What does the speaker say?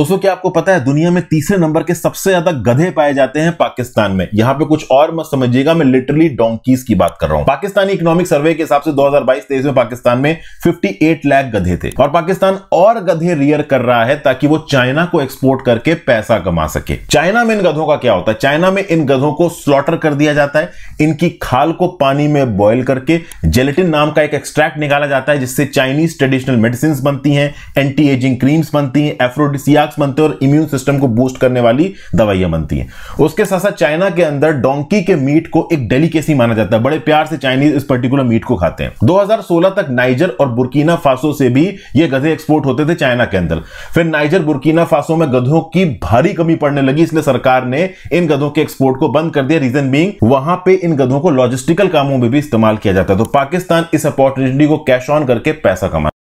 दोस्तों क्या आपको पता है दुनिया में तीसरे नंबर के सबसे ज्यादा गधे पाए जाते हैं पाकिस्तान में यहाँ पे कुछ और मत समझिएगा मैं लिटरली डोंकीज की बात कर रहा हूँ पाकिस्तानी इकोनॉमिक सर्वे के हिसाब से 2022-23 में पाकिस्तान में 58 लाख गधे थे और पाकिस्तान और गधे रियर कर रहा है ताकि वो चाइना को एक्सपोर्ट करके पैसा कमा सके चाइना में इन गधों का क्या होता है चाइना में इन गधों को स्लॉटर कर दिया जाता है इनकी खाल को पानी में बॉयल करके जेलेटिन नाम का एक एक्सट्रैक्ट निकाला जाता है जिससे चाइनीज ट्रेडिशनल मेडिसिन बनती है एंटी एजिंग क्रीम्स बनती है एफ्रोडिसिया ड्रग्स बनते हैं और इम्यून सिस्टम को बूस्ट करने वाली दवाइयां बनती हैं उसके साथ साथ चाइना के अंदर डोंकी के मीट को एक डेलीकेसी माना जाता है बड़े प्यार से चाइनीज इस पर्टिकुलर मीट को खाते हैं 2016 तक नाइजर और बुर्कीना फासो से भी ये गधे एक्सपोर्ट होते थे चाइना के अंदर फिर नाइजर बुर्कीना फासो में गधों की भारी कमी पड़ने लगी इसलिए सरकार ने इन गधों के एक्सपोर्ट को बंद कर दिया रीजन बींग वहां पे इन गधों को लॉजिस्टिकल कामों में भी इस्तेमाल किया जाता है तो पाकिस्तान इस अपॉर्चुनिटी को कैश ऑन करके पैसा कमा